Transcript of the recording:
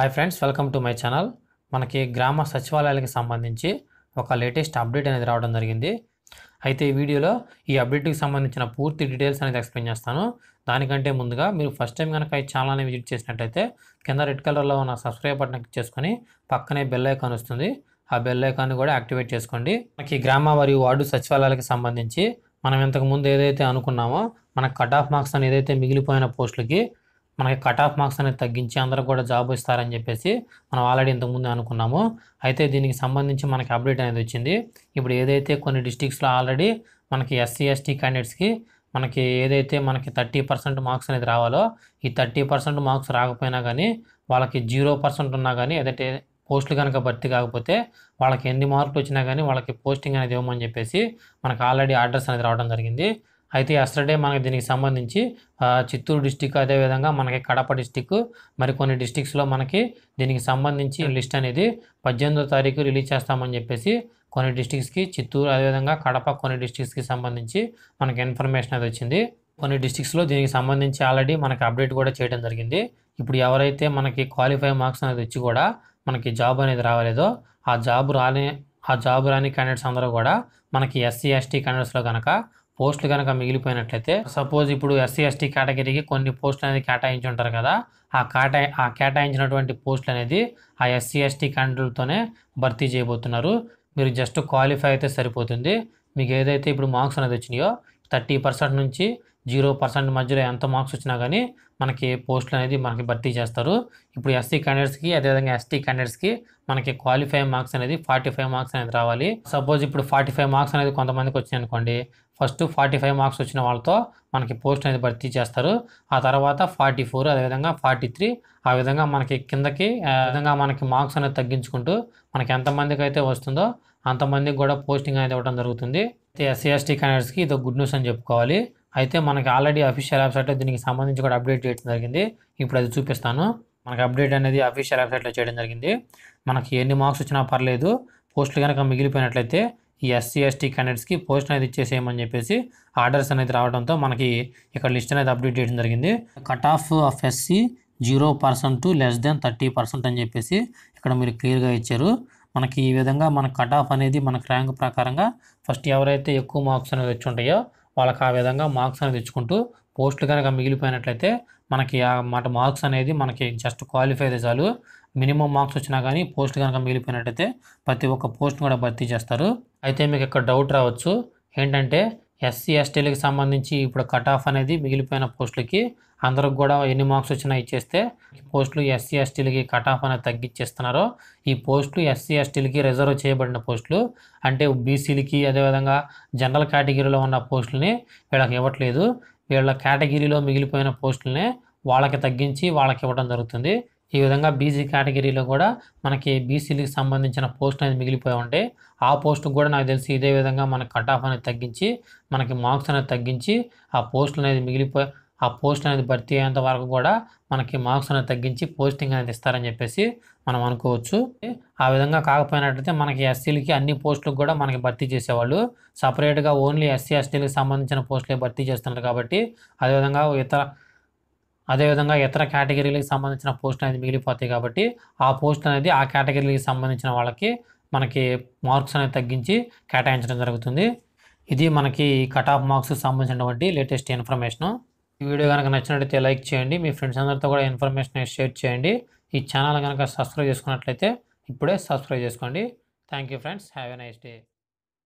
hi friends welcome to my channel మనకి గ్రామ సచివాలయాలకి సంబంధించి ఒక లేటెస్ట్ అప్డేట్ అనేది రావడం జరిగింది అయితే ఈ వీడియోలో ఈ అప్డేట్కి సంబంధించిన పూర్తి డీటెయిల్స్ అనేది ఎక్స్ప్లెయిన్ చేస్తాను దానికంటే ముందుగా మీరు ఫస్ట్ టైం కనుక ఈ ఛానల్ని విజిట్ చేసినట్టయితే కింద రెడ్ కలర్లో ఉన్న సబ్స్క్రైబ్ బటన్ క్లిక్ చేసుకొని పక్కనే బెల్ ఐకాన్ వస్తుంది ఆ బెల్ ఐకాన్ కూడా యాక్టివేట్ చేసుకోండి మనకి గ్రామ మరియు వార్డు సచివాలయాలకు సంబంధించి మనం ఇంతకుముందు ఏదైతే అనుకున్నామో మన కట్ ఆఫ్ మార్క్స్ అని ఏదైతే మిగిలిపోయిన పోస్టులకి మనకి కట్ ఆఫ్ మార్క్స్ అనేది తగ్గించి అందరూ కూడా జాబ్ ఇస్తారని చెప్పేసి మనం ఆల్రెడీ ఇంతకుముందు అనుకున్నాము అయితే దీనికి సంబంధించి మనకి అప్డేట్ అనేది వచ్చింది ఇప్పుడు ఏదైతే కొన్ని డిస్టిక్స్లో ఆల్రెడీ మనకి ఎస్సీ ఎస్టీ క్యాండిడేట్స్కి మనకి ఏదైతే మనకి థర్టీ పర్సెంట్ మార్క్స్ అనేది రావాలో ఈ థర్టీ పర్సెంట్ మార్క్స్ రాకపోయినా కానీ వాళ్ళకి జీరో పర్సెంట్ ఉన్నా కానీ ఏదైతే పోస్టులు కనుక భర్తీ కాకపోతే వాళ్ళకి ఎన్ని మార్కులు వచ్చినా కానీ వాళ్ళకి పోస్టింగ్ అనేది ఇవ్వమని చెప్పేసి మనకు ఆల్రెడీ ఆర్డర్స్ అనేది రావడం జరిగింది అయితే ఎస్టర్డే మనకి దీనికి సంబంధించి చిత్తూరు డిస్టిక్ అదేవిధంగా మనకి కడప డిస్టిక్ మరి కొన్ని డిస్టిక్స్లో మనకి దీనికి సంబంధించి లిస్ట్ అనేది పద్దెనిమిదో తారీఖు రిలీజ్ చేస్తామని చెప్పేసి కొన్ని డిస్టిక్స్కి చిత్తూరు అదేవిధంగా కడప కొన్ని డిస్టిక్స్కి సంబంధించి మనకి ఇన్ఫర్మేషన్ అది వచ్చింది కొన్ని డిస్టిక్స్లో దీనికి సంబంధించి ఆల్రెడీ మనకి అప్డేట్ కూడా చేయడం జరిగింది ఇప్పుడు ఎవరైతే మనకి క్వాలిఫై మార్క్స్ అనేది వచ్చి కూడా మనకి జాబ్ అనేది రావాలేదో ఆ జాబ్ రాని ఆ జాబ్ రాని క్యాండిడేట్స్ అందరూ కూడా మనకి ఎస్సీ ఎస్టీ క్యాండిడేట్స్లో కనుక పోస్టులు కనుక మిగిలిపోయినట్లయితే సపోజ్ ఇప్పుడు ఎస్సీ ఎస్టీ కేటగిరీకి కొన్ని పోస్టులు అనేది కేటాయించి ఉంటారు కదా ఆ కేటా ఆ కేటాయించినటువంటి పోస్టులు అనేది ఆ ఎస్సీ ఎస్టీ క్యాండిడేట్లతోనే భర్తీ చేయబోతున్నారు మీరు జస్ట్ క్వాలిఫై అయితే సరిపోతుంది మీకు ఏదైతే ఇప్పుడు మార్క్స్ అనేది వచ్చినాయో థర్టీ పర్సెంట్ నుంచి జీరో పర్సెంట్ మధ్యలో ఎంత మార్క్స్ వచ్చినా కానీ మనకి పోస్టులు అనేది మనకి భర్తీ చేస్తారు ఇప్పుడు ఎస్సీ క్యాండిడేట్స్కి అదేవిధంగా ఎస్టీ క్యాండిడేట్స్కి మనకి క్వాలిఫై మార్క్స్ అనేది ఫార్టీ ఫైవ్ మార్క్స్ అనేది రావాలి సపోజ్ ఇప్పుడు ఫార్టీ ఫైవ్ మార్క్స్ అనేది కొంతమందికి వచ్చినాయి అనుకోండి ఫస్ట్ ఫార్టీ ఫైవ్ మార్క్స్ వచ్చిన వాళ్ళతో మనకి పోస్ట్ అనేది భర్తీ చేస్తారు ఆ తర్వాత ఫార్టీ ఫోర్ అదేవిధంగా ఫార్టీ త్రీ ఆ విధంగా మనకి కిందకి విధంగా మనకి మార్క్స్ అనేది తగ్గించుకుంటూ మనకి ఎంతమందికి అయితే వస్తుందో అంతమందికి కూడా పోస్టింగ్ అనేది ఇవ్వడం జరుగుతుంది ఎస్సీ ఎస్టీ క్యాండిడేట్స్కి ఇది గుడ్ న్యూస్ అని చెప్పుకోవాలి అయితే మనకి ఆల్రెడీ అఫీషియల్ వెబ్సైట్ దీనికి సంబంధించి కూడా అప్డేట్ చేయడం జరిగింది ఇప్పుడు అది చూపిస్తాను మనకి అప్డేట్ అనేది అఫీషియల్ వెబ్సైట్లో చేయడం జరిగింది మనకి ఎన్ని మార్క్స్ వచ్చినా పర్లేదు పోస్టులు కనుక మిగిలిపోయినట్లయితే ఈ ఎస్సీ ఎస్టీ క్యాండిడేట్స్కి పోస్ట్ అనేది ఇచ్చేసేయమని చెప్పేసి ఆర్డర్స్ అనేది రావడంతో మనకి ఇక్కడ లిస్ట్ అనేది అప్డేట్ చేయడం జరిగింది cut off off SC zero percent to less than thirty percent అని చెప్పేసి ఇక్కడ మీరు క్లియర్గా ఇచ్చారు మనకి ఈ విధంగా మన కట్ ఆఫ్ అనేది మనకు ర్యాంక్ ప్రకారంగా ఫస్ట్ ఎవరైతే ఎక్కువ మార్క్స్ అనేవి వచ్చి ఉంటాయో వాళ్ళకి ఆ విధంగా మార్క్స్ అనేది ఇచ్చుకుంటూ పోస్టులు కనుక మిగిలిపోయినట్లయితే మనకి మాట మార్క్స్ అనేది మనకి జస్ట్ క్వాలిఫై అయితే చాలు మినిమం మార్క్స్ వచ్చినా కానీ పోస్టులు కనుక మిగిలిపోయినట్లయితే ప్రతి ఒక్క పోస్ట్ని కూడా భర్తీ చేస్తారు అయితే మీకు ఇక్కడ డౌట్ రావచ్చు ఏంటంటే ఎస్సీ ఎస్టీలకు సంబంధించి ఇప్పుడు కట్ ఆఫ్ అనేది మిగిలిపోయిన పోస్టులకి అందరికి కూడా ఎన్ని మార్క్స్ వచ్చినా ఇచ్చేస్తే పోస్టులు ఎస్సీ ఎస్టీలకి కట్ ఆఫ్ అనేది తగ్గించేస్తున్నారు ఈ పోస్టులు ఎస్సీ ఎస్టీలకి రిజర్వ్ చేయబడిన పోస్టులు అంటే బీసీలకి అదేవిధంగా జనరల్ కేటగిరీలో ఉన్న పోస్టులని వీళ్ళకి ఇవ్వట్లేదు వీళ్ళ కేటగిరీలో మిగిలిపోయిన పోస్టులనే వాళ్ళకి తగ్గించి వాళ్ళకి ఇవ్వడం జరుగుతుంది ఈ విధంగా బీసీ కేటగిరీలో కూడా మనకి బీసీలకు సంబంధించిన పోస్ట్ అనేది మిగిలిపోయి ఉంటే ఆ పోస్ట్ కూడా నాకు తెలిసి ఇదే విధంగా మన కట్ ఆఫ్ అనేది తగ్గించి మనకి మార్క్స్ అనేది తగ్గించి ఆ పోస్టులు అనేది మిగిలిపోయి ఆ పోస్ట్ అనేది భర్తీ అయ్యేంత వరకు కూడా మనకి మార్క్స్ అనేది తగ్గించి పోస్టింగ్ అనేది ఇస్తారని చెప్పేసి మనం అనుకోవచ్చు ఆ విధంగా కాకపోయినట్లయితే మనకి ఎస్సీలకి అన్ని పోస్టులకు కూడా మనకి భర్తీ చేసేవాళ్ళు సపరేట్గా ఓన్లీ ఎస్సీ ఎస్టీలకు సంబంధించిన పోస్టులే భర్తీ చేస్తున్నారు కాబట్టి అదేవిధంగా ఇతర అదేవిధంగా ఇతర కేటగిరీలకు సంబంధించిన పోస్ట్ అనేది మిగిలిపోతాయి కాబట్టి ఆ పోస్ట్ అనేది ఆ కేటగిరీలకు సంబంధించిన వాళ్ళకి మనకి మార్క్స్ అనేది తగ్గించి కేటాయించడం జరుగుతుంది ఇది మనకి కట్ ఆఫ్ మార్క్స్కి సంబంధించినటువంటి లేటెస్ట్ ఇన్ఫర్మేషన్ ఈ వీడియో కనుక నచ్చినట్లయితే లైక్ చేయండి మీ ఫ్రెండ్స్ అందరితో కూడా ఇన్ఫర్మేషన్ షేర్ చేయండి ఈ ఛానల్ కనుక సబ్స్క్రైబ్ చేసుకున్నట్లయితే ఇప్పుడే సబ్స్క్రైబ్ చేసుకోండి thank you friends have a nice day